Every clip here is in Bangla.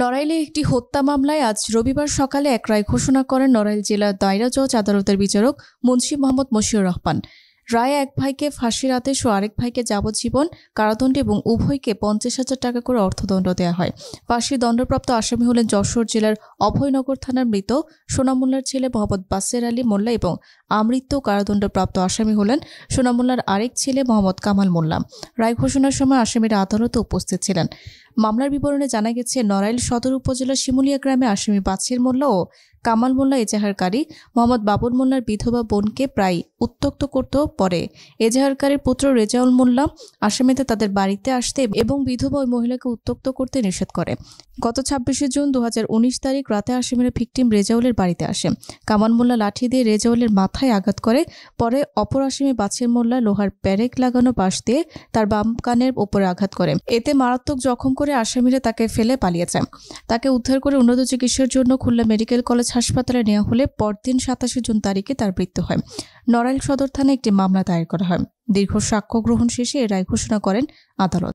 নড়াইলে একটি হত্যা মামলায় আজ রবিবার সকালে এক রায় ঘোষণা করেন নড়াইল জেলার দায়রা জজ আদালতের বিচারক মুন্সি মোহাম্মদ মশিউর রহমান রায় এক ভাইকে ফাঁসির আদেশ ও আরেক ভাইকে যাবজ্জীবন কারাদণ্ড এবং উভয়কে পঞ্চাশ হাজার টাকা করে অর্থদণ্ড দেওয়া হয় ফাঁসির দণ্ডপ্রাপ্ত আসামি হলেন যশোর জেলার অভয়নগর থানার মৃত সোনামুল্লার ছেলে মোহাম্মদ বাসের আলী মোল্লা এবং আমৃত্য কারাদণ্ডপ্রাপ্ত আসামি হলেন সোনামুল্লার আরেক ছেলে মোহাম্মদ কামাল মোল্লা রায় ঘোষণার সময় আসামিরা আদালতে উপস্থিত ছিলেন মামলার বিবরণে জানা গেছে নড়াইল সদর উপজেলার শিমুলিয়া গ্রামে আসামি বাছির মোল্লা ও কামাল মোল্লা এজাহারকারী মোহাম্মদ বাবুল মোল্লার বিধবা বোনকে প্রায় উত্তক্ত করত পরে এজাহারকারীর পুত্র রেজাউল মোল্লা আসামিতে তাদের বাড়িতে আসতে এবং বিধবা ওই মহিলাকে উত্তক্ত করতে নিষেধ করে গত ছাব্বিশে জুন দু তারিখ রাতে আসামিরা ফিকটিম রেজাউলের বাড়িতে আসে কামাল মোল্লা লাঠি দিয়ে রেজাউলের মাথায় আঘাত করে পরে অপর আসামি বাছের মোল্লা লোহার প্যারেক লাগানো পাশ দিয়ে তার বাম কানের ওপরে আঘাত করে এতে মারাত্মক জখম করে আসামিরা তাকে ফেলে পালিয়ে তাকে উদ্ধার করে উন্নত চিকিৎসার জন্য খুলনা মেডিকেল কলেজ হাসপাতালে নেওয়া হলে পরদিন সাতাশে জুন তারিখে তার মৃত্যু হয় নড়াইল সদর থানায় একটি মামলা দায়ের করা হয় দীর্ঘ সাক্ষ্য গ্রহণ শেষে এ রায় ঘোষণা করেন আদালত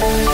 thank you